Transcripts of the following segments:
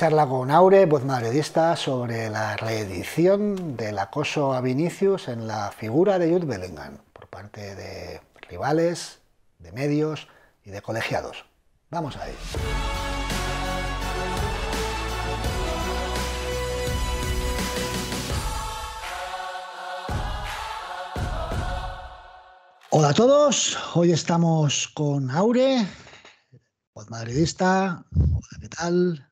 charla con Aure, voz madridista, sobre la reedición del acoso a Vinicius en la figura de Jude Bellingham por parte de rivales, de medios y de colegiados. Vamos a ello. Hola a todos, hoy estamos con Aure, voz madridista. Hola, ¿qué tal?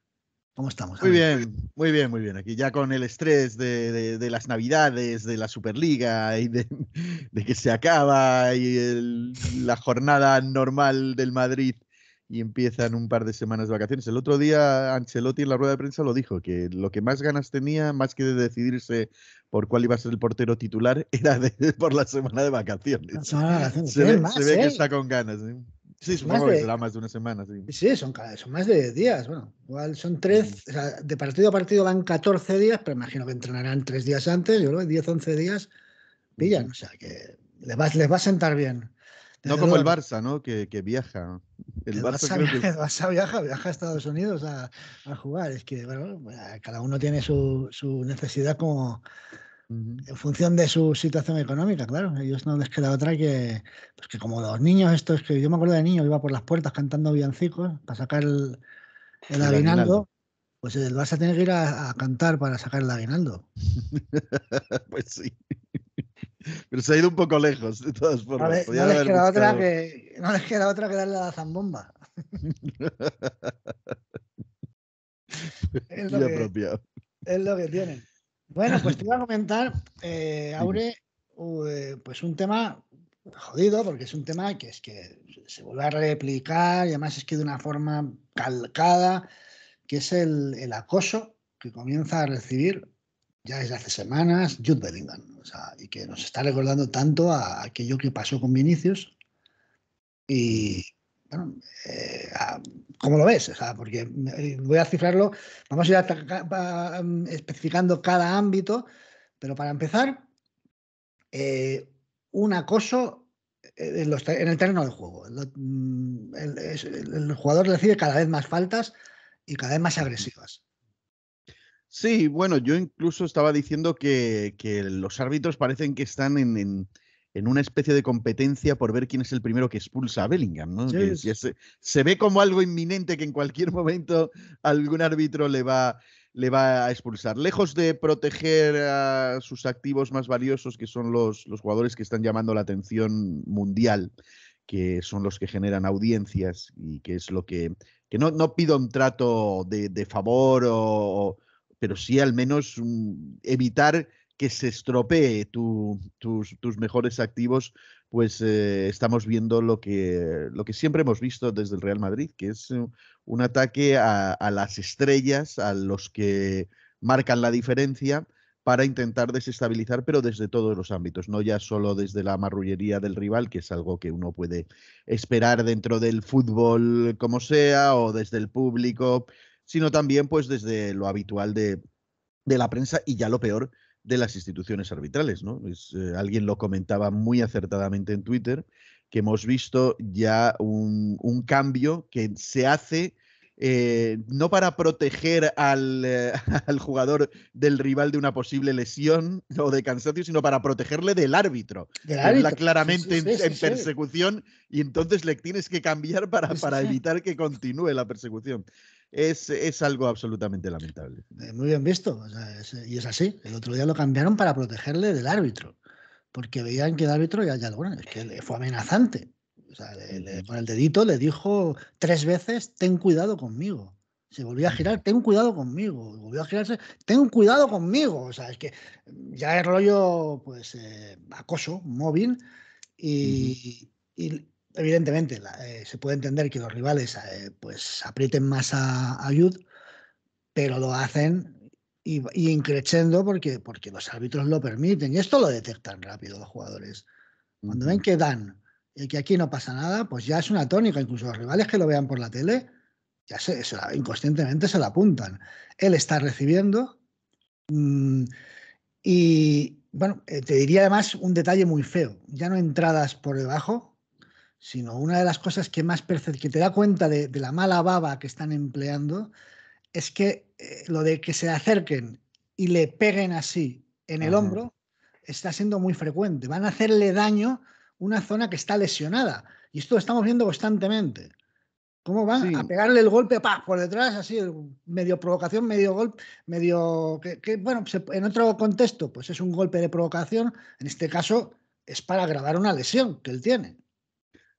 ¿Cómo estamos? Muy bien, muy bien, muy bien. Aquí ya con el estrés de, las navidades, de la Superliga y de, que se acaba y la jornada normal del Madrid y empiezan un par de semanas de vacaciones. El otro día Ancelotti en la rueda de prensa lo dijo, que lo que más ganas tenía, más que de decidirse por cuál iba a ser el portero titular, era por la semana de vacaciones. se, ve, ve, que ¿eh? está con ganas. ¿eh? Sí, supongo más de, más de una semana, sí. son, son más de días. Bueno, igual son 3, de partido a partido van 14 días, pero imagino que entrenarán 3 días antes, yo creo que 10, 11 días pillan. O sea, que les va, les va a sentar bien. no como el Barça, ¿no? Que, que viaja. El, Barça, viaja, viaja, a Estados Unidos a, a jugar. Es que, bueno, cada uno tiene su, su necesidad como, en función de su situación económica, claro. Ellos no les queda otra que, pues que como los niños, esto es que yo me acuerdo de niño, iba por las puertas cantando villancicos para sacar el, el, aguinaldo. Pues el Barça tiene que ir a, cantar para sacar el aguinaldo. pues sí. Pero se ha ido un poco lejos, de todas formas. no, les queda otra que, darle la zambomba. lo es lo que tienen. Bueno, pues te iba a comentar, eh, Aure, eh, pues un tema jodido, porque es un tema que es que se vuelve a replicar y además es que de una forma calcada, que es el, acoso que comienza a recibir ya desde hace semanas Jude Bellingham, y que nos está recordando tanto a aquello que pasó con Vinicius y, eh, ah, ¿cómo lo ves? porque eh, voy a cifrarlo, vamos a ir mm, especificando cada ámbito, pero para empezar, eh, un acoso en, el terreno del juego. Mm, el, jugador recibe cada vez más faltas y cada vez más agresivas. Sí, bueno, yo incluso estaba diciendo que, los árbitros parecen que están en en una especie de competencia por ver quién es el primero que expulsa a Bellingham. ¿no? se, ve como algo inminente que en cualquier momento algún árbitro le va, le va a expulsar. Lejos de proteger a sus activos más valiosos, que son los, los jugadores que están llamando la atención mundial, que son los que generan audiencias y que es lo que... que no, pido un trato de, favor, o, pero sí al menos evitar que se estropee tus, tus, mejores activos, pues eh, estamos viendo lo que, lo que siempre hemos visto desde el Real Madrid, que es un ataque a, las estrellas, a los que marcan la diferencia para intentar desestabilizar, pero desde todos los ámbitos, no ya solo desde la marrullería del rival, que es algo que uno puede esperar dentro del fútbol como sea, o desde el público, sino también pues desde lo habitual de, de la prensa y ya lo peor, de las instituciones arbitrales. ¿no? Es, eh, alguien lo comentaba muy acertadamente en Twitter, que hemos visto ya un, cambio que se hace eh, no para proteger eh, al, jugador del rival de una posible lesión o de cansancio, sino para protegerle del árbitro. claramente en, persecución y entonces le tienes que cambiar para, para evitar que continúe la persecución es, es algo absolutamente lamentable. Eh, muy bien visto, y es así. El otro día lo cambiaron para protegerle del árbitro, porque veían que el árbitro ya, ya bueno, es que fue amenazante. O sea, con el dedito le dijo tres veces, ten cuidado conmigo. Se volvió a girar, ten cuidado conmigo. Volvió a girarse, ten cuidado conmigo. O sea, es que ya es rollo, pues, eh, acoso móvil. Y, y, evidentemente eh, se puede entender que los rivales eh, pues aprieten más a, Ayud, pero lo hacen y, y porque, porque los árbitros lo permiten. Y esto lo detectan rápido los jugadores. Cuando ven que dan y que aquí no pasa nada, pues ya es una tónica. Incluso los rivales que lo vean por la tele, ya se, inconscientemente se la apuntan. Él está recibiendo. Mm, y bueno, eh, te diría además un detalle muy feo. Ya no entradas por debajo, sino una de las cosas que más que te da cuenta de, la mala baba que están empleando, es que eh, lo de que se acerquen y le peguen así en el hombro está siendo muy frecuente. Van a hacerle daño una zona que está lesionada. Y esto lo estamos viendo constantemente. ¿Cómo van a pegarle el golpe por detrás, así, medio provocación, medio golpe, medio. Que, bueno, pues, en otro contexto, pues es un golpe de provocación. En este caso, es para agravar una lesión que él tiene.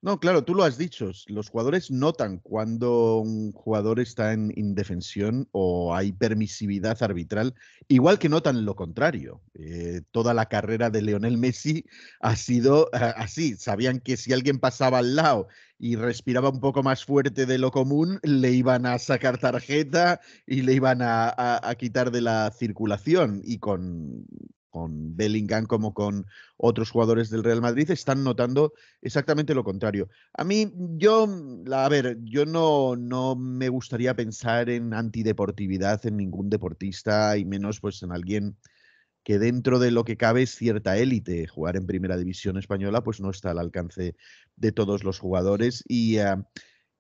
No, claro, tú lo has dicho. Los jugadores notan cuando un jugador está en indefensión o hay permisividad arbitral, igual que notan lo contrario. Eh, toda la carrera de Leonel Messi ha sido eh, así. Sabían que si alguien pasaba al lado y respiraba un poco más fuerte de lo común, le iban a sacar tarjeta y le iban a quitar de la circulación. Y con, con Bellingham como con otros jugadores del Real Madrid, están notando exactamente lo contrario. A mí, yo, mm, a ver, yo no, no me gustaría pensar en antideportividad en ningún deportista y menos pues en alguien que dentro de lo que cabe es cierta élite. Jugar en primera división española pues no está al alcance de todos los jugadores y... Eh,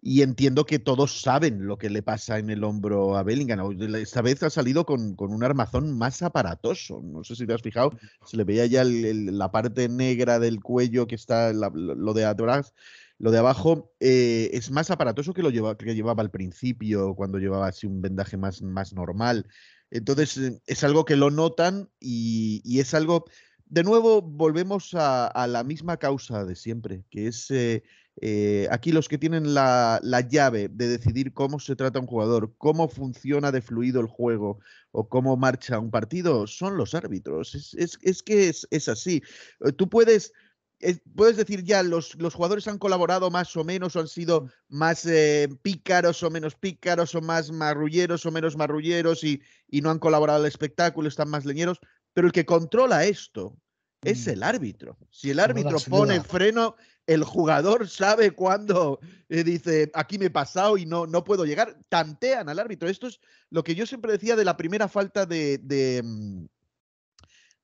y entiendo que todos saben lo que le pasa en el hombro a Bellingham. Esta vez ha salido con, un armazón más aparatoso. No sé si te has fijado, se le veía ya la parte negra del cuello que está lo de atrás. Lo de abajo eh, es más aparatoso que lo que llevaba al principio, cuando llevaba así un vendaje más, más normal. Entonces eh, es algo que lo notan y, es algo... De nuevo, volvemos a, la misma causa de siempre, que es... Eh, eh, aquí los que tienen la, llave de decidir cómo se trata un jugador, cómo funciona de fluido el juego o cómo marcha un partido son los árbitros. Es, que es, así. Eh, tú puedes, eh, puedes decir ya, los, los, jugadores han colaborado más o menos, o han sido más pícaros o menos pícaros, o más marrulleros o menos marrulleros, y, y no han colaborado al espectáculo, están más leñeros. Pero el que controla esto, es mm. el árbitro. Si el árbitro pone freno, el jugador sabe cuándo eh, dice, aquí me he pasado y no, no puedo llegar. Tantean al árbitro. Esto es lo que yo siempre decía de la primera falta de... Mm,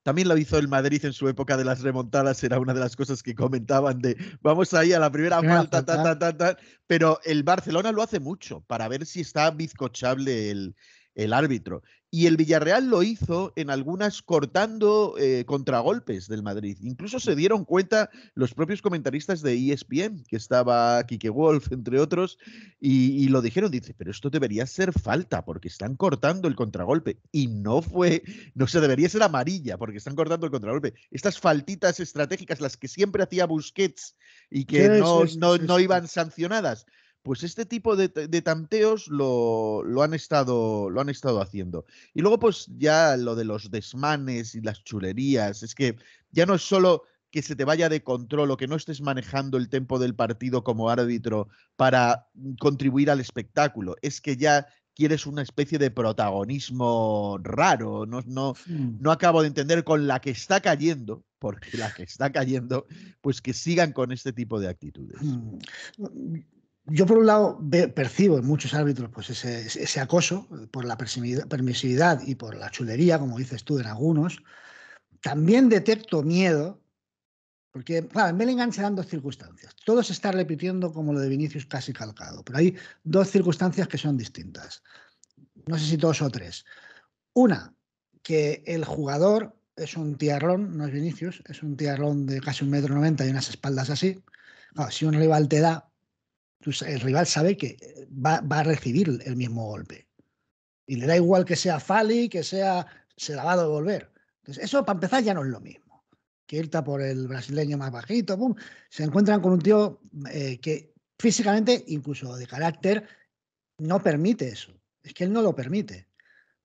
también lo hizo el Madrid en su época de las remontadas, era una de las cosas que comentaban de vamos ahí a la primera falta, ta, ta, pero el Barcelona lo hace mucho para ver si está bizcochable el, el árbitro. Y el Villarreal lo hizo en algunas cortando eh, contragolpes del Madrid. Incluso se dieron cuenta los propios comentaristas de ESPN, que estaba Kike Wolf, entre otros, y, lo dijeron. Dice, pero esto debería ser falta porque están cortando el contragolpe. Y no fue, no se debería ser amarilla porque están cortando el contragolpe. Estas faltitas estratégicas, las que siempre hacía Busquets y que no, no iban sancionadas pues este tipo de, tanteos lo, lo, han estado, lo han estado haciendo. Y luego, pues ya lo de los desmanes y las chulerías, es que ya no es solo que se te vaya de control o que no estés manejando el tempo del partido como árbitro para mm, contribuir al espectáculo, es que ya quieres una especie de protagonismo raro, no, no, no acabo de entender con la que está cayendo, porque la que está cayendo, pues que sigan con este tipo de actitudes. Mm, mm, yo por un lado percibo en muchos árbitros pues ese, acoso por la permisividad y por la chulería, como dices tú en algunos. También detecto miedo, porque claro, en Bellingham se dan dos circunstancias. Todo se está repitiendo como lo de Vinicius casi calcado, pero hay dos circunstancias que son distintas. No sé si dos o tres. Una, que el jugador es un tiarrón, no es Vinicius, es un tiarrón de casi un metro noventa y unas espaldas así. si un rival te da, el rival sabe que eh, va, a recibir el mismo golpe. Y le da igual que sea Fali, que sea, se la va a devolver. Entonces, eso para empezar ya no es lo mismo. Que irta por el brasileño más bajito, se encuentran con un tío eh, que físicamente, incluso de carácter, no permite eso. Es que él no lo permite.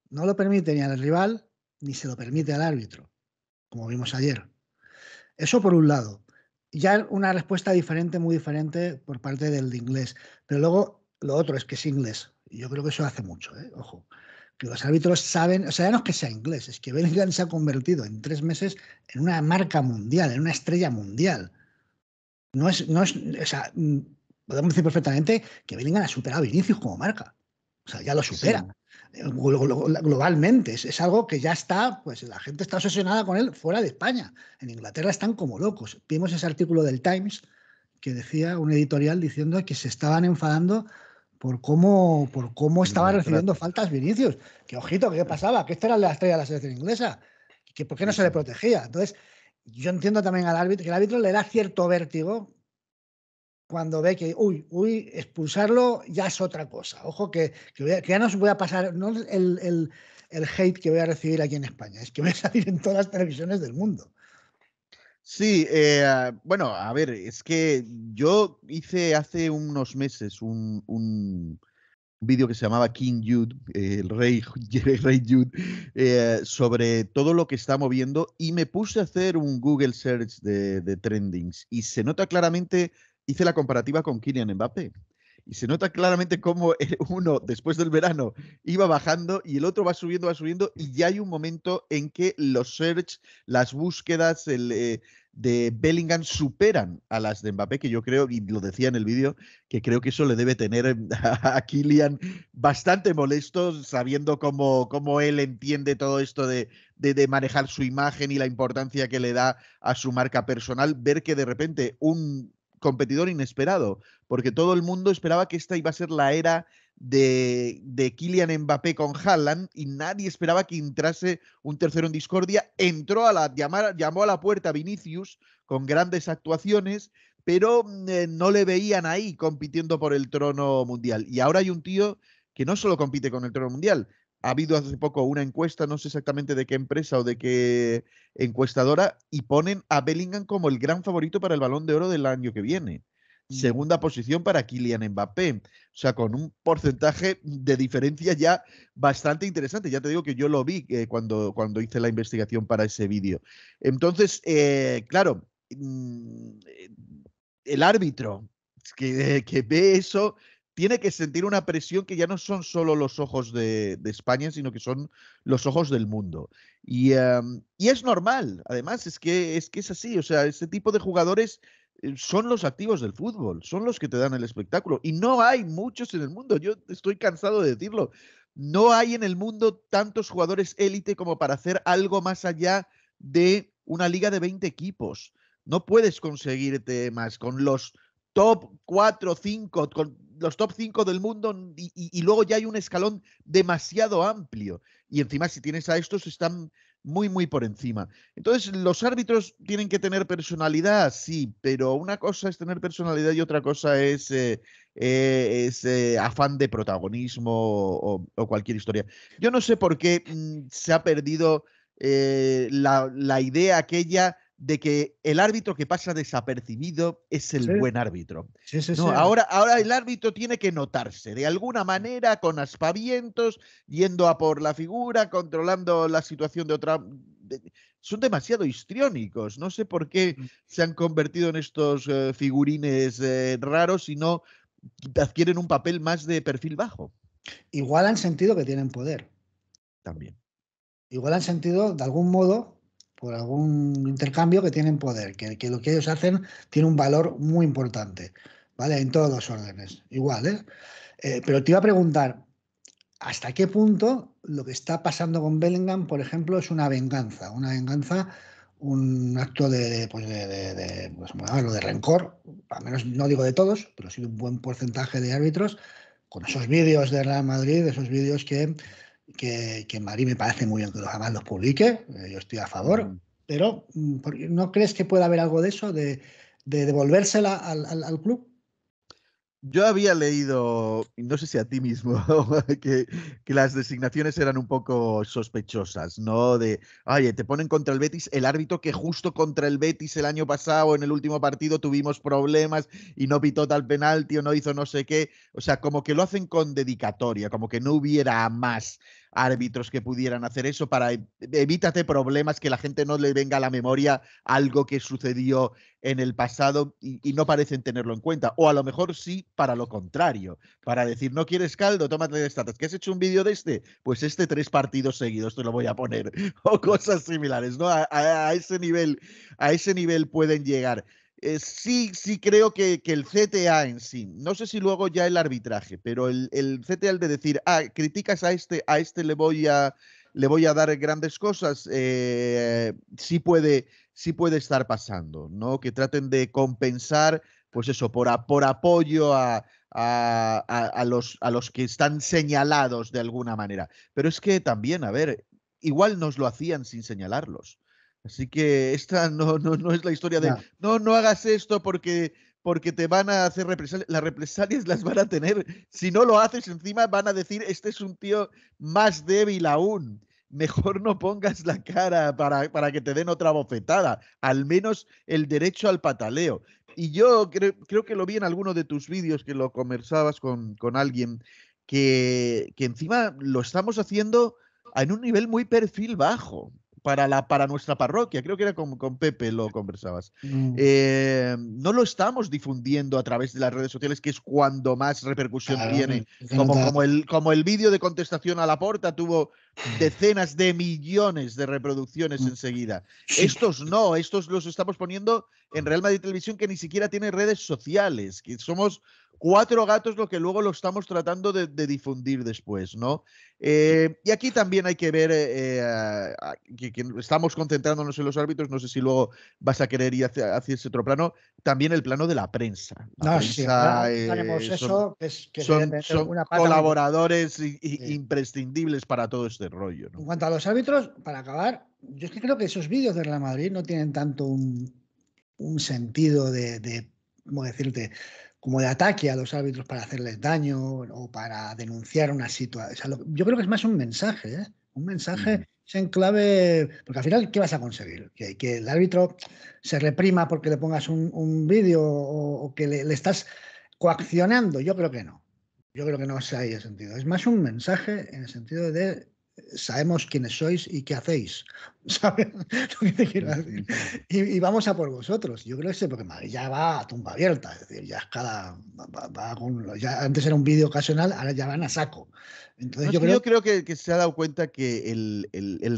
No lo permite ni al rival, ni se lo permite al árbitro, como vimos ayer. Eso por un lado ya una respuesta diferente, muy diferente por parte del inglés. Pero luego lo otro es que es inglés. Yo creo que eso hace mucho, ¿eh? ojo. Que los árbitros saben, o sea, ya no es que sea inglés, es que Bellingham se ha convertido en tres meses en una marca mundial, en una estrella mundial. No es, no es, o sea, mm, podemos decir perfectamente que Bellingham ha superado a Vinicius como marca. O sea, ya lo supera globalmente. Es, algo que ya está, pues la gente está obsesionada con él fuera de España. En Inglaterra están como locos. Vimos ese artículo del Times que decía un editorial diciendo que se estaban enfadando por cómo, por cómo estaba recibiendo faltas Vinicius. Que ojito, ¿qué pasaba? Que esto era la estrella de la selección inglesa. Que por qué no se le protegía. Entonces, yo entiendo también al árbitro, que el árbitro le da cierto vértigo cuando ve que, uy, uy, expulsarlo ya es otra cosa. Ojo, que, ya no voy a pasar, no el, el, hate que voy a recibir aquí en España, es que voy a salir en todas las televisiones del mundo. Sí, eh, bueno, a ver, es que yo hice hace unos meses un, vídeo que se llamaba King Jude, el rey, rey Jude, eh, sobre todo lo que está moviendo y me puse a hacer un Google search de, de trendings y se nota claramente hice la comparativa con Kylian Mbappé. Y se nota claramente cómo uno después del verano iba bajando y el otro va subiendo, va subiendo y ya hay un momento en que los search, las búsquedas eh, de Bellingham superan a las de Mbappé, que yo creo, y lo decía en el vídeo, que creo que eso le debe tener a, Kylian bastante molesto, sabiendo cómo, él entiende todo esto de, manejar su imagen y la importancia que le da a su marca personal, ver que de repente un competidor inesperado, porque todo el mundo esperaba que esta iba a ser la era de, de Kylian Mbappé con Haaland y nadie esperaba que entrase un tercero en discordia. Entró a la llamar, llamó a la puerta Vinicius con grandes actuaciones, pero mm, eh, no le veían ahí compitiendo por el trono mundial. Y ahora hay un tío que no solo compite con el trono mundial, ha habido hace poco una encuesta, no sé exactamente de qué empresa o de qué encuestadora, y ponen a Bellingham como el gran favorito para el balón de oro del año que viene. Mm. Segunda posición para Kylian Mbappé. O sea, con un porcentaje de diferencia ya bastante interesante. Ya te digo que yo lo vi eh, cuando, cuando hice la investigación para ese vídeo. Entonces, eh, claro, mm, eh, el árbitro que ve eso tiene que sentir una presión que ya no son solo los ojos de, España, sino que son los ojos del mundo. Em, y, es normal, además, es que, es que es así, o sea, ese tipo de jugadores eh, son los activos del fútbol, son los que te dan el espectáculo. Y no hay muchos en el mundo, yo estoy cansado de decirlo, no hay en el mundo tantos jugadores élite como para hacer algo más allá de una liga de 20 equipos. No puedes conseguirte más con los top 4, 5, con los top 5 del mundo y, luego ya hay un escalón demasiado amplio. Y encima si tienes a estos están muy, muy por encima. Entonces, los árbitros tienen que tener personalidad, sí, pero una cosa es tener personalidad y otra cosa es, eh, eh, eh, afán de protagonismo o, cualquier historia. Yo no sé por qué mm, se ha perdido la, la idea aquella de que el árbitro que pasa desapercibido es el buen árbitro. ahora, ahora el árbitro tiene que notarse de alguna manera, con aspavientos, yendo a por la figura, controlando la situación de otra. son demasiado histriónicos. No sé por qué mm. se han convertido en estos eh, figurines eh, raros y no adquieren un papel más de perfil bajo. Igual han sentido que tienen poder. También. Igual han sentido, de algún modo, por algún intercambio que tienen poder, que, lo que ellos hacen tiene un valor muy importante, ¿vale? En todos los órdenes, igual, ¿eh? ¿eh? pero te iba a preguntar, ¿hasta qué punto lo que está pasando con Bellingham, por ejemplo, es una venganza? Una venganza, un acto de, pues de, de, pues, de rencor, al menos no digo de todos, pero sí de un buen porcentaje de árbitros, con esos vídeos de Real Madrid, esos vídeos que que, que en me parece muy bien que los jamás los publique, eh, yo estoy a favor, mm. pero mm, ¿no crees que pueda haber algo de eso, de, devolvérsela al, al club? Yo había leído, no sé si a ti mismo, que, las designaciones eran un poco sospechosas, ¿no? De, oye, te ponen contra el Betis el árbitro que justo contra el Betis el año pasado, en el último partido, tuvimos problemas y no pitó tal penalti o no hizo no sé qué. O sea, como que lo hacen con dedicatoria, como que no hubiera más árbitros que pudieran hacer eso para e, evítate problemas que la gente no le venga a la memoria algo que sucedió en el pasado y, no parecen tenerlo en cuenta o a lo mejor sí para lo contrario para decir no quieres caldo tómate de estas que has hecho un vídeo de este pues este tres partidos seguidos te lo voy a poner o cosas similares no a ese nivel a ese nivel pueden llegar eh, sí, sí creo que, el CTA en sí, no sé si luego ya el arbitraje, pero el, el CTA, el de decir, ah, criticas a este, a este le voy a, le voy a dar grandes cosas, eh, sí, puede, sí puede estar pasando, ¿no? Que traten de compensar, pues eso, por, por apoyo a, a los que están señalados de alguna manera. Pero es que también, a ver, igual nos lo hacían sin señalarlos. Así que esta no, es la historia de, no. no, hagas esto porque, porque te van a hacer represalias. Las represalias las van a tener. Si no lo haces, encima van a decir, este es un tío más débil aún. Mejor no pongas la cara para, para que te den otra bofetada. Al menos el derecho al pataleo. Y yo creo, que lo vi en alguno de tus vídeos que lo conversabas con, con alguien, que, que encima lo estamos haciendo en un nivel muy perfil bajo para, la, para nuestra parroquia. Creo que era con, con Pepe lo conversabas. Mm. Eh, no lo estamos difundiendo a través de las redes sociales, que es cuando más repercusión tiene. Como, como, el, como el vídeo de contestación a la porta tuvo mm. decenas de millones de reproducciones mm. enseguida. Estos no, estos los estamos poniendo en Real Madrid Televisión que ni siquiera tiene redes sociales, que somos cuatro gatos lo que luego lo estamos tratando de, difundir después, ¿no? Eh, y aquí también hay que ver eh, eh, que, estamos concentrándonos en los árbitros, no sé si luego vas a querer ir hacia, ese otro plano, también el plano de la prensa. Ah, son, colaboradores imprescindibles para todo este rollo. ¿no? En cuanto a los árbitros, para acabar, yo es que creo que esos vídeos de Real Madrid no tienen tanto un, sentido de, de, ¿cómo decirte? como de ataque a los árbitros para hacerles daño o para denunciar una situación. yo creo que es más un mensaje, ¿eh? un mensaje en clave, porque al final, ¿qué vas a conseguir? Que, el árbitro se reprima porque le pongas un, vídeo o, que le, estás coaccionando. Yo creo que no. Yo creo que no se ahí sentido. Es más un mensaje en el sentido de sabemos quiénes sois y qué hacéis. ¿Sabes Y, vamos a por vosotros. Yo creo que sí, porque ya va a tumba abierta. Es decir, ya cada. antes era un vídeo ocasional, ahora ya van a saco. Entonces, yo, creo... que, se ha dado cuenta que el,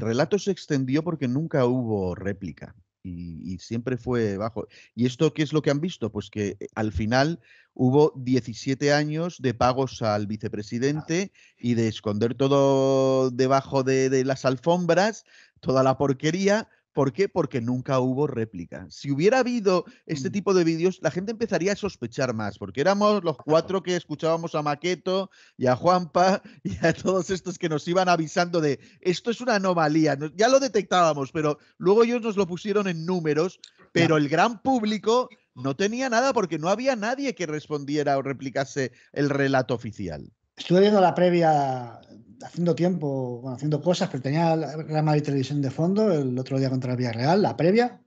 relato se extendió porque nunca hubo réplica. Y, y siempre fue bajo. ¿Y esto qué es lo que han visto? Pues que eh, al final hubo 17 años de pagos al vicepresidente y de esconder todo debajo de, las alfombras, toda la porquería. ¿Por qué? Porque nunca hubo réplica. Si hubiera habido este mm. tipo de vídeos, la gente empezaría a sospechar más, porque éramos los cuatro que escuchábamos a Maqueto y a Juanpa y a todos estos que nos iban avisando de esto es una anomalía. Ya lo detectábamos, pero luego ellos nos lo pusieron en números, pero el gran público no tenía nada porque no había nadie que respondiera o replicase el relato oficial. Estuve viendo la previa haciendo tiempo, bueno, haciendo cosas, pero tenía la Real Madrid Televisión de fondo el otro día contra el Villarreal, la previa,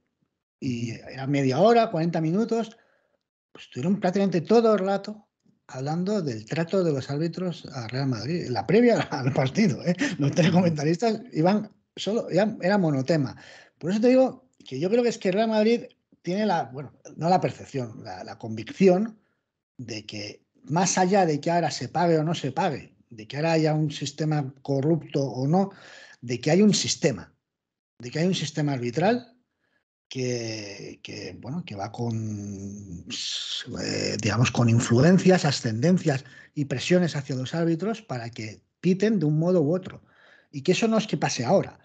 y era media hora, 40 minutos. Pues estuvieron prácticamente todo el rato hablando del trato de los árbitros a Real Madrid, la previa al partido. ¿eh? Los tres comentaristas iban solo, era monotema. Por eso te digo que yo creo que es que Real Madrid tiene la, bueno, no la percepción, la, convicción de que más allá de que ahora se pague o no se pague, de que ahora haya un sistema corrupto o no, de que hay un sistema, de que hay un sistema arbitral que, bueno, que va con, eh, digamos, con influencias, ascendencias y presiones hacia los árbitros para que piten de un modo u otro. Y que eso no es que pase ahora,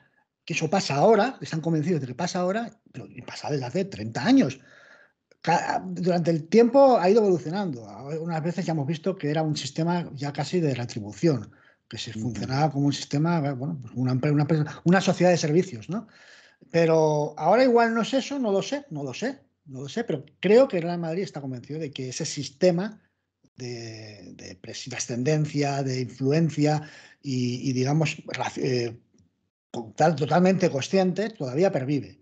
que eso pasa ahora, están convencidos de que pasa ahora, pero pasa desde hace 30 años. durante el tiempo ha ido evolucionando. Unas veces ya hemos visto que era un sistema ya casi de retribución, que se funcionaba como un sistema, bueno, pues una, sociedad de servicios, ¿no? Pero ahora igual no es eso, no lo sé, no lo sé, no lo sé, pero creo que Real Madrid está convencido de que ese sistema de, de de influencia y, digamos, eh, totalmente consciente, todavía pervive.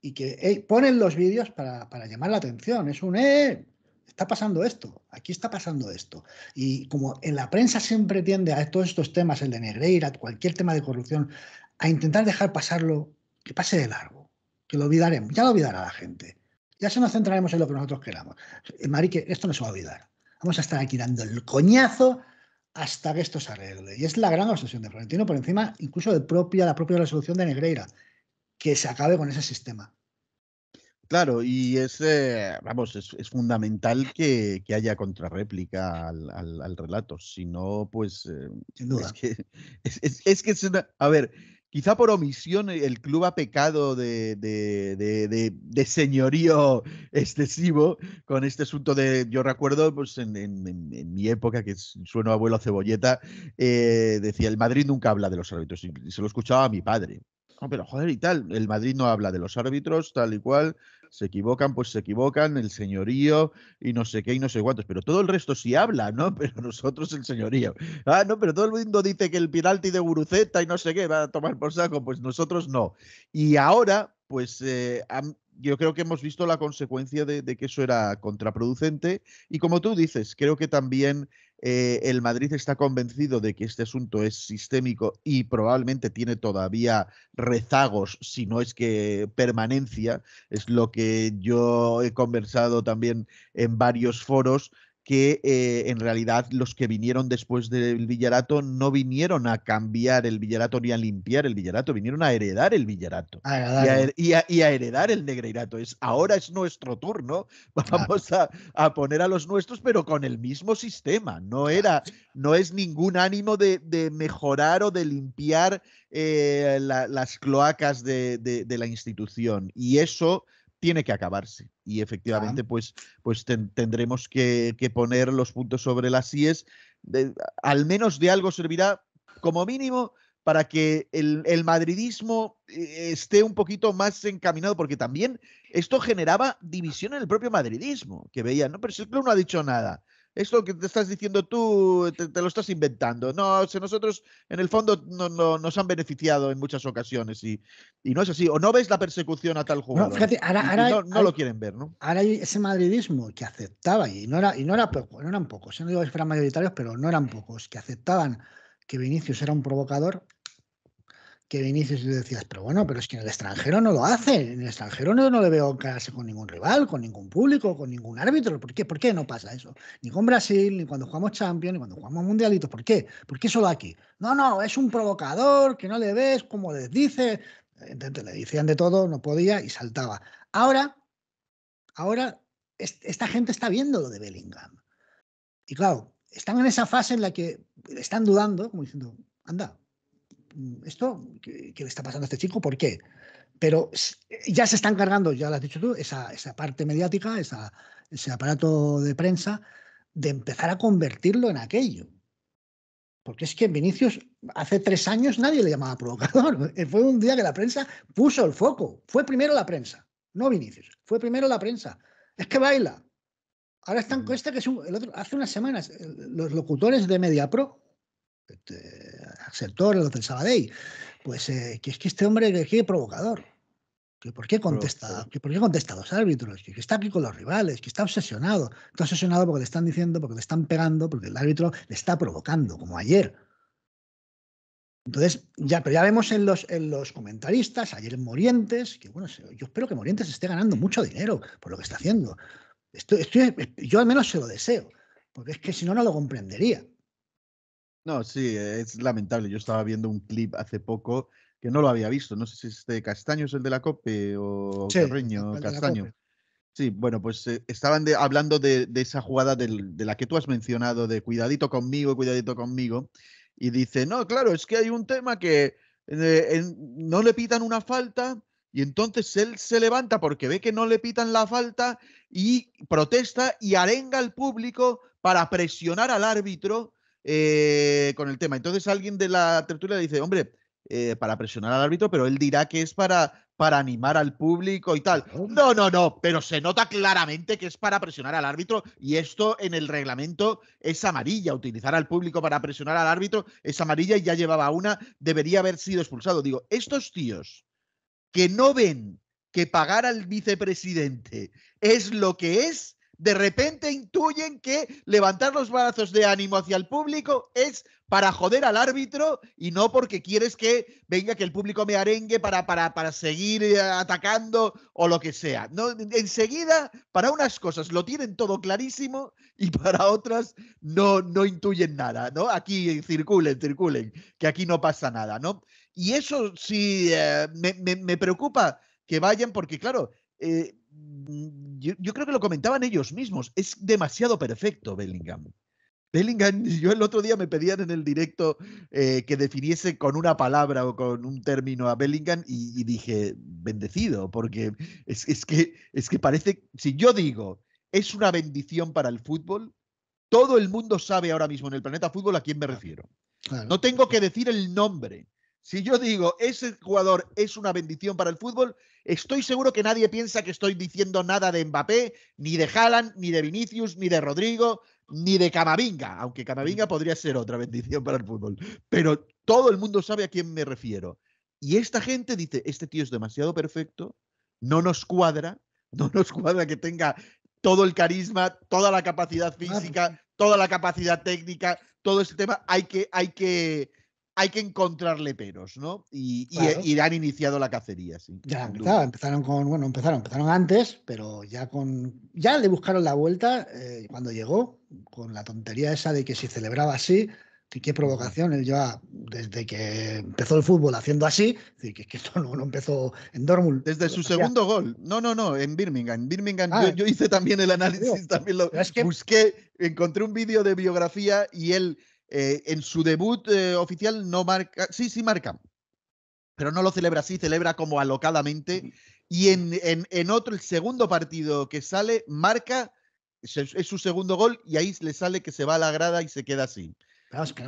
Y que ponen los vídeos para, para, llamar la atención. Es un, eh, está pasando esto, aquí está pasando esto. Y como en la prensa siempre tiende a todos estos temas, el de Negreira, cualquier tema de corrupción, a intentar dejar pasarlo, que pase de largo, que lo olvidaremos, ya lo olvidará la gente. Ya se nos centraremos en lo que nosotros queramos. Eh, Marique, esto no se va a olvidar. Vamos a estar aquí dando el coñazo hasta que esto se arregle. Y es la gran obsesión de Florentino, por encima incluso de propia, la propia resolución de Negreira, que se acabe con ese sistema. Claro, y es, eh, vamos, es, fundamental que, haya contrarréplica al, al, relato, si no, pues... Eh, Sin duda. Es que es, una... A ver, quizá por omisión eh, el club ha pecado de, señorío excesivo con este asunto de, yo recuerdo, pues en, mi época, que sueno abuelo cebolleta, eh, decía, el Madrid nunca habla de los árbitros, y se lo escuchaba a mi padre. Ah, pero joder, y tal, el Madrid no habla de los árbitros, tal y cual, se equivocan, pues se equivocan, el señorío y no sé qué y no sé cuántos, pero todo el resto sí habla, ¿no? Pero nosotros el señorío. Ah, no, pero todo el mundo dice que el piralti de Guruceta y no sé qué va a tomar por saco, pues nosotros no. Y ahora, pues eh, yo creo que hemos visto la consecuencia de, de, que eso era contraproducente y como tú dices, creo que también eh, el Madrid está convencido de que este asunto es sistémico y probablemente tiene todavía rezagos, si no es que permanencia. Es lo que yo he conversado también en varios foros que eh, en realidad los que vinieron después del Villarato no vinieron a cambiar el Villarato ni a limpiar el Villarato, vinieron a heredar el Villarato y, a, heredar el Negreirato. Es, ahora es nuestro turno, vamos a, poner a los nuestros, pero con el mismo sistema. No, era, no es ningún ánimo de, mejorar o de limpiar eh, las cloacas de, de la institución. Y eso tiene que acabarse. Y efectivamente, pues, pues tendremos que, poner los puntos sobre las IES. al menos de algo servirá, como mínimo, para que el, madridismo eh, esté un poquito más encaminado, porque también esto generaba división en el propio madridismo, que veían, no, pero si el club no ha dicho nada es lo que te estás diciendo tú, te, lo estás inventando. No, nosotros en el fondo nos han beneficiado en muchas ocasiones y, no es así. O no ves la persecución a tal jugador. No, lo quieren ver, ¿no? Ahora hay ese madridismo que aceptaba, y no, era, y no, era poco, no eran pocos, ¿eh? no digo que fueran mayoritarios, pero no eran pocos, que aceptaban que Vinicius era un provocador que Vinicius y decías, pero bueno, pero es que en el extranjero no lo hace, en el extranjero no, no le veo quedarse con ningún rival, con ningún público, con ningún árbitro, ¿por qué? ¿Por qué no pasa eso? Ni con Brasil, ni cuando jugamos Champions, ni cuando jugamos Mundialitos, ¿por qué? ¿Por qué solo aquí? No, no, es un provocador, que no le ves, como les dice, le decían de todo, no podía y saltaba. Ahora, ahora, esta gente está viendo lo de Bellingham. Y claro, están en esa fase en la que están dudando, como diciendo, anda, Mm, ¿esto qué, le está pasando a este chico? ¿Por qué? Pero eh, ya se están cargando, ya lo has dicho tú, esa, esa parte mediática, ese aparato de prensa, de empezar a convertirlo en aquello. Porque es que Vinicius hace tres años nadie le llamaba provocador. Fue un día que la prensa puso el foco. Fue primero la prensa, no Vinicius. Fue primero la prensa. Es que baila. Ahora están con este que es un, el otro, hace unas semanas eh, los locutores de MediaPro el este, lo del Sabadell, pues eh, que es que este hombre, que, provocador, que por qué contesta, eh que por qué contesta a los árbitros, que, está aquí con los rivales, que está obsesionado, está obsesionado porque le están diciendo, porque le están pegando, porque el árbitro le está provocando, como ayer. Entonces, ya, pero ya vemos en los, comentaristas, ayer en Morientes, que bueno, yo espero que Morientes esté ganando mucho dinero por lo que está haciendo. yo al menos se lo deseo, porque es que si no, no lo comprendería. No, sí, es lamentable. Yo estaba viendo un clip hace poco que no lo había visto. No sé si este Castaño es el de la COPE o sí, Castaño. Sí, bueno, pues eh, estaban hablando de, esa jugada de la que tú has mencionado, de cuidadito conmigo, cuidadito conmigo. Y dice, no, claro, es que hay un tema que eh, no le pitan una falta y entonces él se levanta porque ve que no le pitan la falta y protesta y arenga al público para presionar al árbitro eh, con el tema. Entonces alguien de la tertulia dice, hombre, eh, para presionar al árbitro, pero él dirá que es para, para animar al público y tal. No, no, no, pero se nota claramente que es para presionar al árbitro y esto en el reglamento es amarilla. Utilizar al público para presionar al árbitro es amarilla y ya llevaba una, debería haber sido expulsado. Digo, estos tíos que no ven que pagar al vicepresidente es lo que es, de repente intuyen que levantar los brazos de ánimo hacia el público es para joder al árbitro y no porque quieres que venga que el público me arengue para, para, seguir eh, atacando o lo que sea. ¿no? Enseguida, para unas cosas lo tienen todo clarísimo y para otras no, no intuyen nada. ¿no? Aquí circulen, circulen, que aquí no pasa nada. ¿no? Y eso sí eh, me, preocupa que vayan porque, claro, eh, Mm, yo, creo que lo comentaban ellos mismos, es demasiado perfecto Bellingham. Bellingham, yo el otro día me pedían en el directo eh, que definiese con una palabra o con un término a Bellingham y, dije, bendecido, porque es, que, es que parece, si yo digo, es una bendición para el fútbol, todo el mundo sabe ahora mismo en el planeta fútbol a quién me refiero. No tengo que decir el nombre, si yo digo, ese jugador es una bendición para el fútbol, estoy seguro que nadie piensa que estoy diciendo nada de Mbappé, ni de Haaland, ni de Vinicius, ni de Rodrigo, ni de Camavinga, aunque Camavinga podría ser otra bendición para el fútbol. Pero todo el mundo sabe a quién me refiero. Y esta gente dice, este tío es demasiado perfecto, no nos cuadra, no nos cuadra que tenga todo el carisma, toda la capacidad física, toda la capacidad técnica, todo ese tema, hay que, hay que hay que encontrarle peros, ¿no? Eh, y, han iniciado la cacería, sí. Ya empezaron con, bueno, empezaron, empezaron antes, pero ya con, ya le buscaron la vuelta eh, cuando llegó, con la tontería esa de que si celebraba así, que qué provocación, él ya desde que empezó el fútbol haciendo así, que, que esto no, empezó en Dortmund. Desde su segundo gol, no, no, no, en Birmingham. Birmingham yo, ah, hice también el análisis, también lo es que... busqué, encontré un vídeo de biografía y él eh, en su debut eh, oficial no marca, sí, sí marca, pero no lo celebra así, celebra como alocadamente. Y en, otro, el segundo partido que sale, marca, es, su segundo gol y ahí le sale que se va a la grada y se queda así.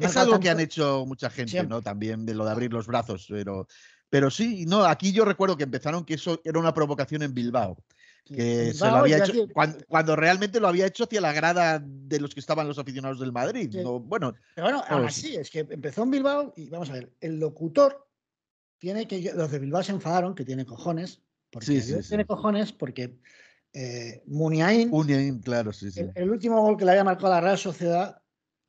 es, algo que han hecho mucha gente, ¿no? También de lo de ah. abrir los brazos, pero, pero sí, no, aquí yo recuerdo que empezaron que eso era una provocación en Bilbao cuando, realmente lo había hecho hacia la grada de los que estaban los aficionados del Madrid. bueno, pero bueno, pues es que empezó en Bilbao y vamos a ver, el locutor tiene que. Los de Bilbao se enfadaron, que tiene cojones, porque sí, tiene cojones porque eh, Muniain. claro, el, último gol que le había marcado a la Real Sociedad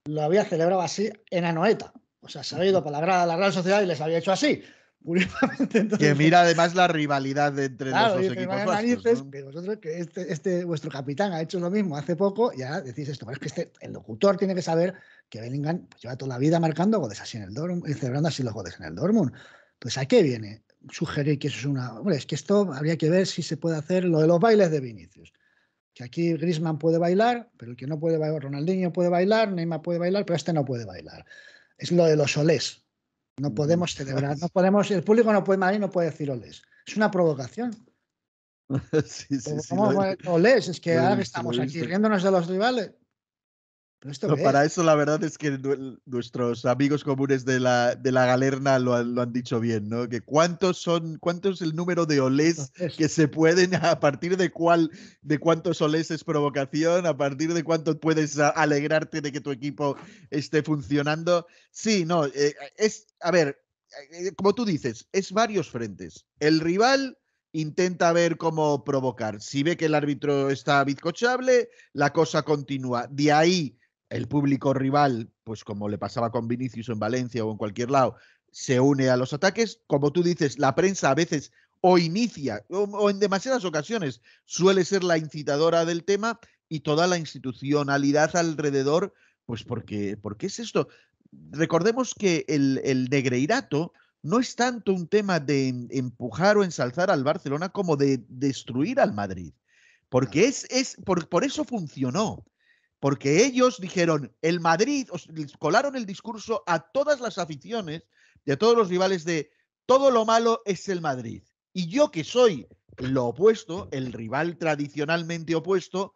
lo había celebrado así en Anoeta. O sea, se había ido para la grada de la Real Sociedad y les había hecho así. que mira además la rivalidad entre los dos equipos. que este, este, vuestro capitán ha hecho lo mismo hace poco, ya decís esto. que este, el locutor tiene que saber que Bellingham pues, lleva toda la vida marcando godes así en el Dortmund, celebrando así los goles en el Dortmund. Pues ¿a qué viene? Sugerir que eso es una. Hombre, es que esto habría que ver si se puede hacer lo de los bailes de Vinicius. Que aquí Grisman puede bailar, pero el que no puede bailar, Ronaldinho puede bailar, Neymar puede bailar, pero este no puede bailar. Es lo de los solés no mm. podemos celebrar, no podemos, el público no puede Madrid no puede decir Olés, Es una provocación. Sí, ¿Cómo Es que ahora estamos aquí riéndonos de los rivales. ¿Pero para eso la verdad es que nuestros amigos comunes de la, de la galerna lo, lo han dicho bien, ¿no? Que cuántos son, cuánto es el número de olés que se pueden, a partir de cuál, de cuántos olés es provocación, a partir de cuánto puedes alegrarte de que tu equipo esté funcionando. Sí, no, eh, es, a ver, eh, eh, como tú dices, es varios frentes. El rival intenta ver cómo provocar. Si ve que el árbitro está bizcochable, la cosa continúa. De ahí el público rival, pues como le pasaba con Vinicius en Valencia o en cualquier lado, se une a los ataques. Como tú dices, la prensa a veces o inicia, o, en demasiadas ocasiones suele ser la incitadora del tema y toda la institucionalidad alrededor, pues porque, porque es esto. Recordemos que el, el degreirato no es tanto un tema de empujar o ensalzar al Barcelona como de destruir al Madrid. Porque es, es por eso funcionó porque ellos dijeron, el Madrid, colaron el discurso a todas las aficiones de todos los rivales de todo lo malo es el Madrid. Y yo que soy lo opuesto, el rival tradicionalmente opuesto,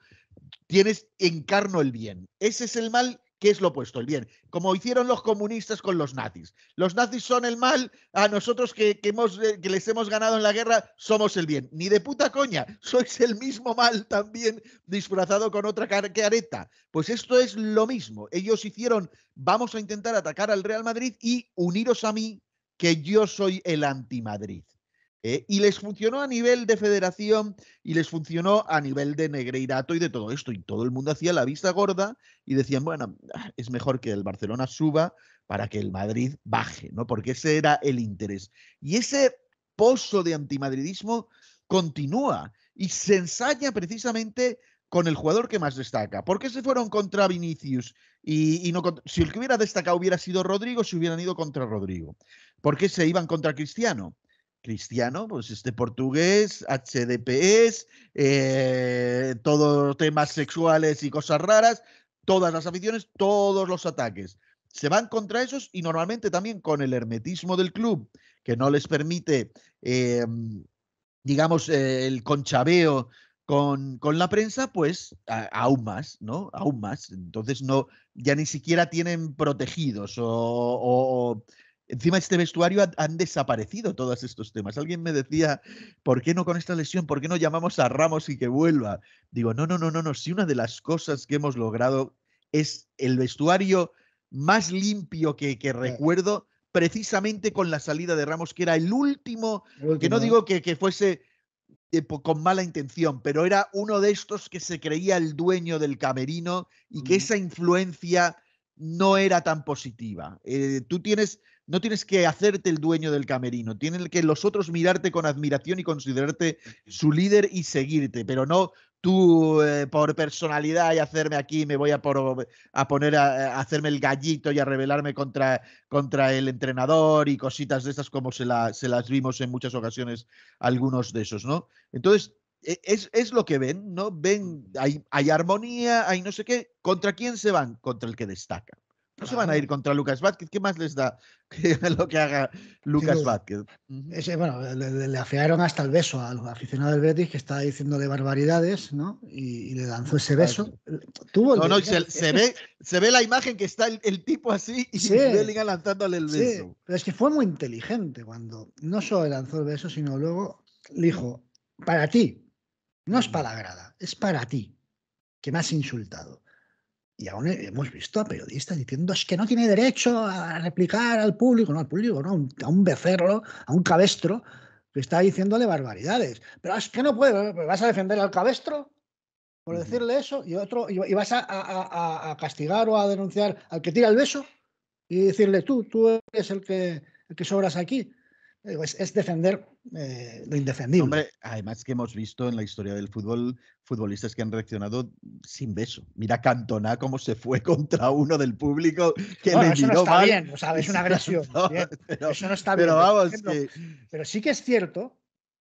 tienes encarno el bien. Ese es el mal ¿Qué es lo opuesto? El bien. Como hicieron los comunistas con los nazis. Los nazis son el mal, a nosotros que, hemos, eh, que les hemos ganado en la guerra somos el bien. Ni de puta coña, sois el mismo mal también disfrazado con otra careta. Pues esto es lo mismo. Ellos hicieron, vamos a intentar atacar al Real Madrid y uniros a mí, que yo soy el anti-Madrid. Eh, y les funcionó a nivel de federación y les funcionó a nivel de Negreirato y de todo esto. Y todo el mundo hacía la vista gorda y decían, bueno, ah, es mejor que el Barcelona suba para que el Madrid baje, ¿no? Porque ese era el interés. Y ese pozo de antimadridismo continúa y se ensaña precisamente con el jugador que más destaca. ¿Por qué se fueron contra Vinicius? Y, no si el que hubiera destacado hubiera sido Rodrigo, se hubieran ido contra Rodrigo. ¿Por qué se iban contra Cristiano? cristiano, pues este portugués, HDPS, eh, todos todos temas sexuales y cosas raras, todas las aficiones, todos los ataques. Se van contra esos y normalmente también con el hermetismo del club, que no les permite, eh, digamos, eh, el conchabeo con, con, la prensa, pues aún más, ¿no? Aún más. Entonces no, ya ni siquiera tienen protegidos o, Encima de este vestuario han, desaparecido todos estos temas. Alguien me decía, ¿por qué no con esta lesión? ¿Por qué no llamamos a Ramos y que vuelva? Digo, no, no, no, no, no. Si una de las cosas que hemos logrado es el vestuario más limpio que, recuerdo, precisamente con la salida de Ramos, que era el último, que no digo que fuese eh, con mala intención, pero era uno de estos que se creía el dueño del camerino y que mm. esa influencia no era tan positiva. Eh, tú tienes, no tienes que hacerte el dueño del camerino, tienen que los otros mirarte con admiración y considerarte su líder y seguirte, pero no tú eh, por personalidad y hacerme aquí, me voy a, poner a, hacerme el gallito y a rebelarme contra, contra el entrenador y cositas de esas como se, se las vimos en muchas ocasiones algunos de esos, ¿no? Entonces, e, es, lo que ven, ¿no? Ven, hay, hay, armonía, hay no sé qué. ¿Contra quién se van? Contra el que destaca. No se van a ir contra Lucas Vázquez. ¿Qué más les da lo que haga Lucas Vázquez? bueno, le, afiaron hasta el beso al aficionado del Betis que estaba diciéndole barbaridades, ¿no? Y, le lanzó ese beso. Tuvo se, ve, se ve la imagen que está el, tipo así y se Liga lanzándole el beso. pero es que fue muy inteligente cuando no solo lanzó el beso, sino luego le dijo, para ti, no es para la grada, es para ti, que me has insultado. Y aún hemos visto a periodistas diciendo es que no tiene derecho a replicar al público, no al público, no, a un becerro, a un cabestro, que está diciéndole barbaridades. Pero es que no puede, ¿vas a defender al cabestro? Por decirle eso, y otro, y, vas a, a, castigar o a denunciar al que tira el beso y decirle tú, tú eres el que, el que sobras aquí. Es, defender eh, lo indefendible. Hombre, además que hemos visto en la historia del fútbol futbolistas que han reaccionado sin beso. Mira Cantona cómo se fue contra uno del público que eso no está bien, o sea, es una agresión. Pero, eso no está pero Vamos, Pero sí que es cierto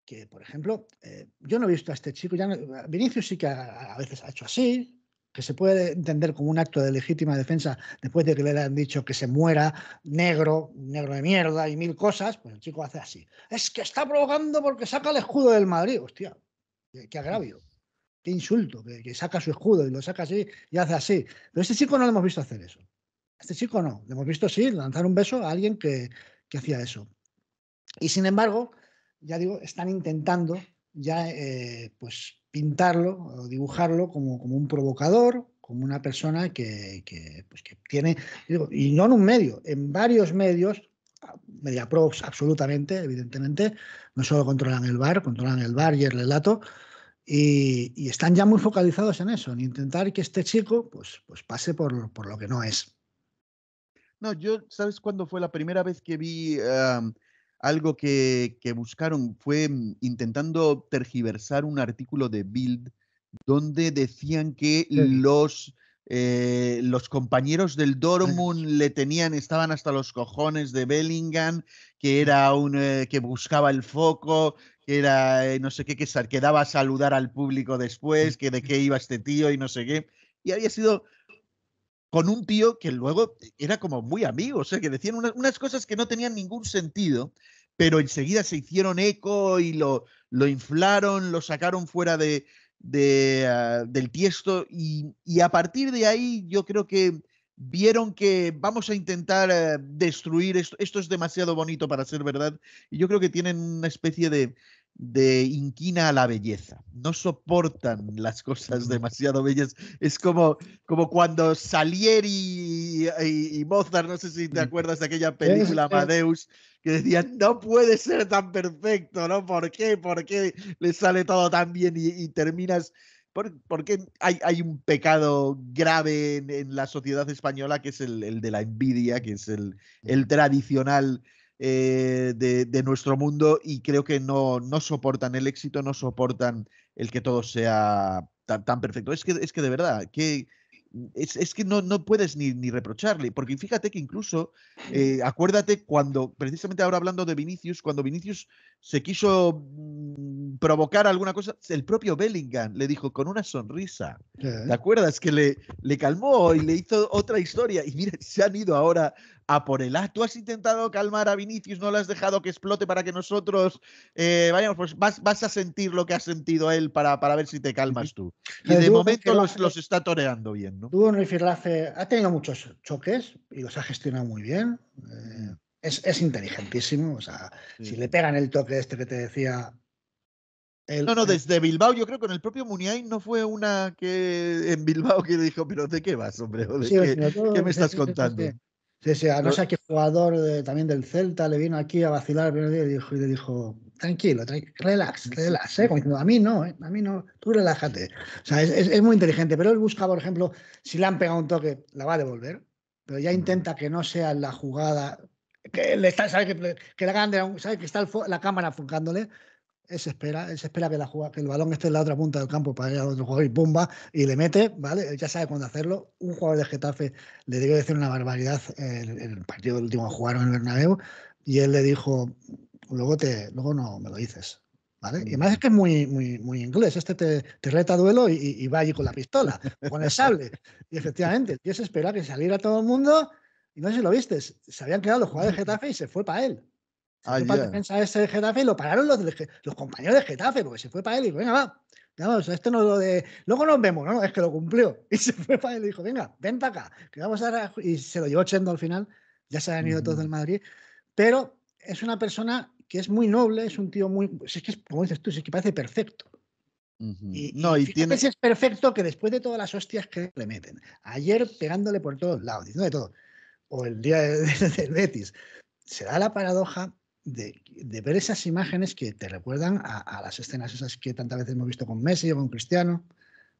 que, por ejemplo, eh, yo no he visto a este chico, ya Vinicius sí que a veces ha hecho así, que se puede entender como un acto de legítima defensa después de que le han dicho que se muera, negro, negro de mierda y mil cosas, pues el chico hace así. Es que está provocando porque saca el escudo del Madrid. Hostia, qué, agravio, qué insulto, que, saca su escudo y lo saca así y hace así. Pero este chico no lo hemos visto hacer eso. Este chico no, le hemos visto sí lanzar un beso a alguien que, hacía eso. Y sin embargo, ya digo, están intentando ya eh, pues pintarlo o dibujarlo como, como un provocador, como una persona que, pues, tiene, y no en un medio, en varios medios, media Mediaprox absolutamente, evidentemente, no solo controlan el bar, controlan el bar y el relato, y, están ya muy focalizados en eso, en intentar que este chico pues, pues pase por, por lo que no es. No, yo, ¿sabes cuándo fue la primera vez que vi algo que, buscaron fue mm, intentando tergiversar un artículo de Bild donde decían que los, eh, los compañeros del Dortmund le tenían, estaban hasta los cojones de Bellingham, que era un eh, que buscaba el foco, que era eh, no sé qué, que, que daba a saludar al público después, que de qué iba este tío y no sé qué. Y había sido con un tío que luego era como muy amigo, o sea, que decían unas, cosas que no tenían ningún sentido, pero enseguida se hicieron eco y lo, lo inflaron, lo sacaron fuera de, ah, del tiesto y, a partir de ahí yo creo que vieron que vamos a intentar eh, destruir esto, esto es demasiado bonito para ser verdad y yo creo que tienen una especie de, de inquina a la belleza. No soportan las cosas demasiado bellas. Es como, como cuando Salieri y, Mozart, no sé si te acuerdas de aquella película Amadeus, que decían, no puede ser tan perfecto, ¿no? ¿Por qué? ¿Por qué le sale todo tan bien y, terminas... ¿Por, porque hay, hay, un pecado grave en, la sociedad española que es el, de la envidia, que es el, el tradicional eh, de, nuestro mundo y creo que no, no soportan el éxito, no soportan el que todo sea tan, perfecto. Es que, es que de verdad, que... Es, que no, puedes ni, reprocharle, porque fíjate que incluso, eh, acuérdate cuando, precisamente ahora hablando de Vinicius, cuando Vinicius se quiso mm, provocar alguna cosa, el propio Bellingham le dijo con una sonrisa, ¿te acuerdas? Que le, le calmó y le hizo otra historia, y mira, se han ido ahora por el Ah, tú has intentado calmar a Vinicius, no lo has dejado que explote para que nosotros eh, vayamos, pues vas, a sentir lo que ha sentido él para, para ver si te calmas tú. Y de momento los, los, está toreando bien, ¿no? Tuvo un Rifirlace ha tenido muchos choques y los ha gestionado muy bien. Mm. Eh, es, es, inteligentísimo, o sea, si le pegan el toque este que te decía, no, no, desde Bilbao, yo creo que con el propio Muniain no fue una que en Bilbao que dijo, pero ¿de qué vas, hombre? qué, me estás contando? Sí, sí, a no sé qué jugador también del Celta le vino aquí a vacilar el primer día y, dijo, y le dijo, tranquilo, relax, relax, ¿eh? como diciendo, a mí no, ¿eh? a mí no, tú relájate. O sea, es, es, muy inteligente, pero él busca, por ejemplo, si le han pegado un toque, la va a devolver, pero ya intenta que no sea la jugada, que le está, sabe que, que la sabe que está la cámara enfocándole, espera, espera que, la que el balón esté en la otra punta del campo para ir al otro jugador y ¡bomba! y le mete, ¿vale? ya sabe cuándo hacerlo. Un jugador de Getafe le dio decir una barbaridad en, el partido del último que jugaron en el Bernabéu, y él le dijo, luego, te, luego no me lo dices. ¿Vale? Y además es que es muy, muy, inglés. Este te, reta duelo y, va allí con la pistola, con el sable. Y efectivamente, él se espera que saliera todo el mundo y no sé si lo viste. Se habían quedado los jugadores de Getafe y se fue para él. Ah, y lo pararon los, compañeros de Getafe, porque se fue para él y dijo, venga, va, vamos, esto no lo de. Luego nos vemos, ¿no? Es que lo cumplió. Y se fue para él y dijo, venga, ven para acá, vamos Y se lo llevó Chendo al final, ya se han ido todos del Madrid, pero es una persona que es muy noble, es un tío muy. Es que, es, como dices tú, es que parece perfecto. y, no, y, tiene... es perfecto que después de todas las hostias que le meten, ayer pegándole por todos lados, diciendo de todo, o el día del Betis, se da la paradoja de, ver esas imágenes que te recuerdan a, las escenas esas que tantas veces hemos visto con Messi o con Cristiano,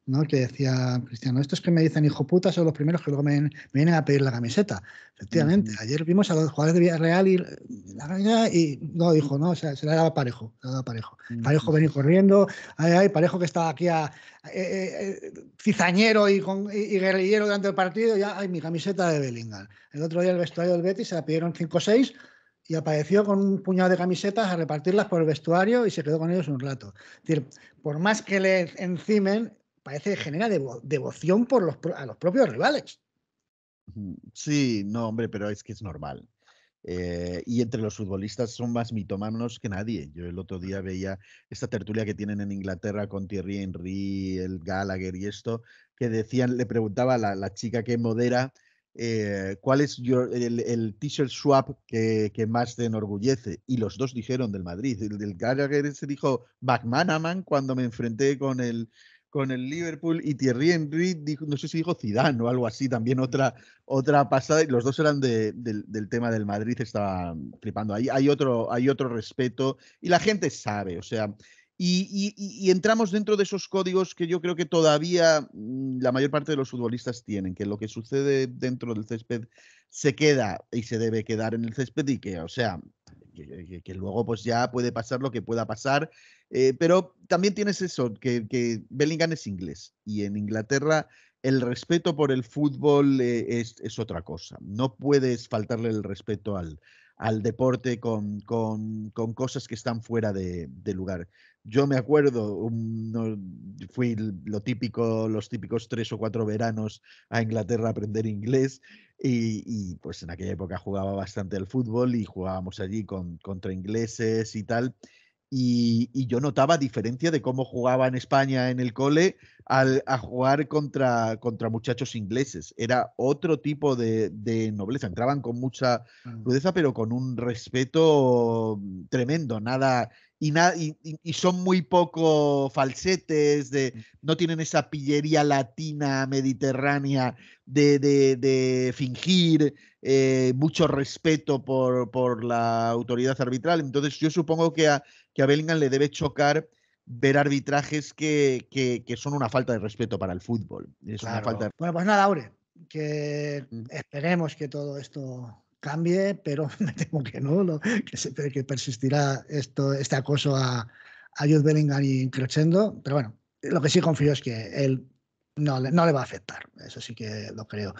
¿no? Que decía Cristiano, estos que me dicen hijo puta son los primeros que luego me, vienen a pedir la camiseta. Efectivamente, ayer vimos a los jugadores de Villarreal y la y no dijo, no, o sea, se le daba parejo, se le daba parejo. Parejo venir corriendo, ay, ay, parejo que estaba aquí a, eh, eh, eh, cizañero y, con, y, guerrillero durante el partido, ya, ay, mi camiseta de Bellingham. El otro día el vestuario del Betis se la pidieron 5 6 y apareció con un puñado de camisetas a repartirlas por el vestuario y se quedó con ellos un rato. Es decir, por más que le encimen, parece que genera devoción por los, a los propios rivales. Sí, no, hombre, pero es que es normal. Eh, y entre los futbolistas son más mitomanos que nadie. Yo el otro día veía esta tertulia que tienen en Inglaterra con Thierry Henry, el Gallagher y esto, que decían, le preguntaba a la, la chica que modera eh, cuál es el, el t-shirt swap que, más te enorgullece. Y los dos dijeron del Madrid. El del Gallagher se dijo Backmanaman cuando me enfrenté con el, con el Liverpool y Thierry Henry dijo, no sé si dijo Zidane o algo así, también otra, otra pasada. Y los dos eran del tema del Madrid, estaba flipando. Ahí hay otro, hay otro respeto y la gente sabe, o sea, y, entramos dentro de esos códigos que yo creo que todavía mm, la mayor parte de los futbolistas tienen, que lo que sucede dentro del césped se queda y se debe quedar en el césped y que, o sea, que, luego pues ya puede pasar lo que pueda pasar. Eh, pero también tienes eso, que, Bellingham es inglés y en Inglaterra el respeto por el fútbol eh, es, otra cosa. No puedes faltarle el respeto al, deporte con, cosas que están fuera de lugar. Yo me acuerdo, fui lo típico, los típicos tres o cuatro veranos a Inglaterra a aprender inglés y, pues en aquella época jugaba bastante al fútbol y jugábamos allí con, contra ingleses y tal. Y, yo notaba diferencia de cómo jugaba en España en el cole a jugar contra, contra muchachos ingleses. Era otro tipo de, de nobleza. Entraban con mucha mm. rudeza, pero con un respeto mm, tremendo. Nada y, y, son muy poco falsetes, de, mm. no tienen esa pillería latina, mediterránea de, de, fingir, eh, mucho respeto por, la autoridad arbitral. Entonces yo supongo que a, que a Bellingham le debe chocar ver arbitrajes que, son una falta de respeto para el fútbol. Bueno, pues nada, Aure, que mm. esperemos que todo esto cambie, pero me temo que no, lo, que, se, que, persistirá esto, este acoso a, a Jude Bellingham y Crescendo. Pero bueno, lo que sí confío es que él no, no le va a afectar, eso sí que lo creo.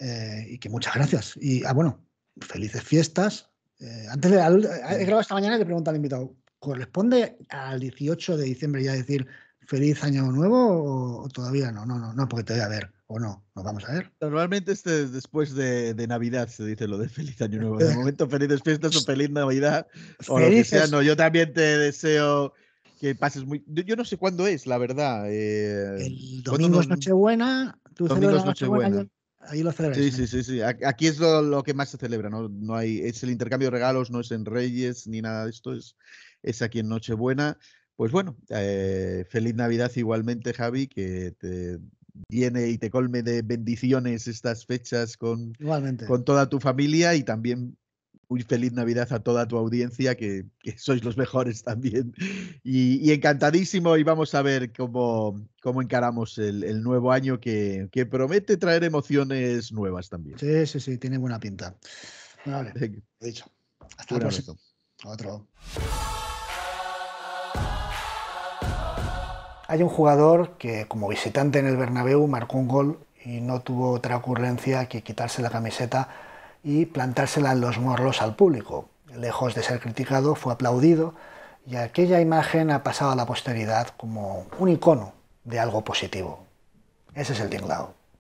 Eh, y que muchas gracias. Y ah, bueno, felices fiestas. Eh, antes de, he grabado esta mañana y le pregunto al invitado, ¿corresponde al 18 de diciembre ya decir feliz año nuevo o, todavía no? No, no, no, porque te voy a ver o no, nos vamos a ver. Normalmente este es eh, después de, Navidad se dice lo de feliz año nuevo. De momento, felices fiestas o feliz Navidad o lo que sea. No, yo también te deseo que pases muy. Yo no sé cuándo es, la verdad. Eh, el domingo es Nochebuena. Tú domingo es Nochebuena. Ahí lo celebras. Sí, sí, sí, sí. Aquí es lo, que más se celebra, ¿no? No hay, es el intercambio de regalos, no es en Reyes ni nada de esto, es, es aquí en Nochebuena. Pues bueno, eh, feliz Navidad igualmente, Javi, que te viene y te colme de bendiciones estas fechas con, con toda tu familia y también muy feliz Navidad a toda tu audiencia, que, sois los mejores también. Y, encantadísimo, y vamos a ver cómo, encaramos el, nuevo año que, promete traer emociones nuevas también. Sí, sí, sí, tiene buena pinta. Vale, dicho. Hasta luego. Otro. Hay un jugador que como visitante en el Bernabéu marcó un gol y no tuvo otra ocurrencia que quitarse la camiseta y plantársela en los morros al público. Lejos de ser criticado, fue aplaudido y aquella imagen ha pasado a la posteridad como un icono de algo positivo. Ese es el tinglao.